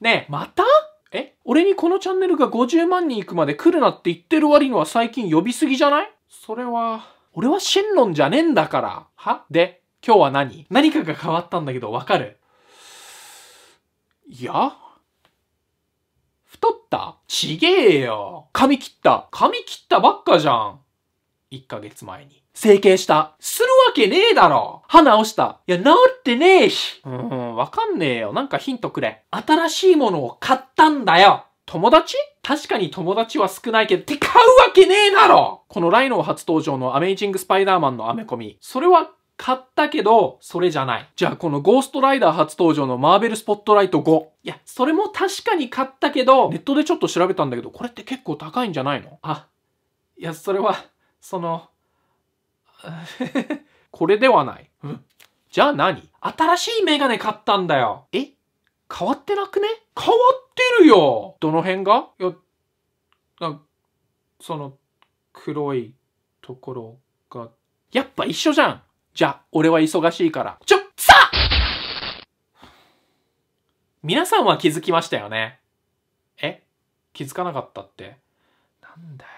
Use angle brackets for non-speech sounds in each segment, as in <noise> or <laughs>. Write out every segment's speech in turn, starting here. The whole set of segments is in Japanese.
ねえ、またえ俺にこのチャンネルが50万人行くまで来るなって言ってる割には最近呼びすぎじゃないそれは、俺はシェンロンじゃねえんだから。はで、今日は何何かが変わったんだけどわかるいや太ったちげえよ。髪切った。髪切ったばっかじゃん。1ヶ月前に。整形した。するわけねえだろ歯直した。いや、治ってねえし。うん、わかんねえよ。なんかヒントくれ。新しいものを買ったんだよ友達確かに友達は少ないけど、って買うわけねえだろこのライノー初登場のアメイジングスパイダーマンのアメコミ。それは買ったけど、それじゃない。じゃあこのゴーストライダー初登場のマーベルスポットライト5。いや、それも確かに買ったけど、ネットでちょっと調べたんだけど、これって結構高いんじゃないのあ、いや、それは、その <laughs> これではない。じゃあ何新しいメガネ買ったんだよ。え変わってなくね変わってるよどの辺がいや、その、黒いところが、やっぱ一緒じゃんじゃあ、俺は忙しいから。ちょ、さ皆さんは気づきましたよねえ気づかなかったって。なんだよ。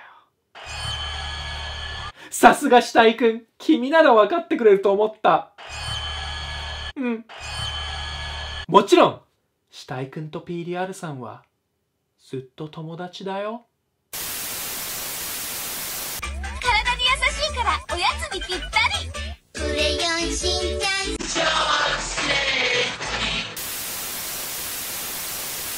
さすが死体くん、君なら分かってくれると思った。うん。もちろん、死体くんと PDR さんは、ずっと友達だよ。体に優しいから、おやつにぴったり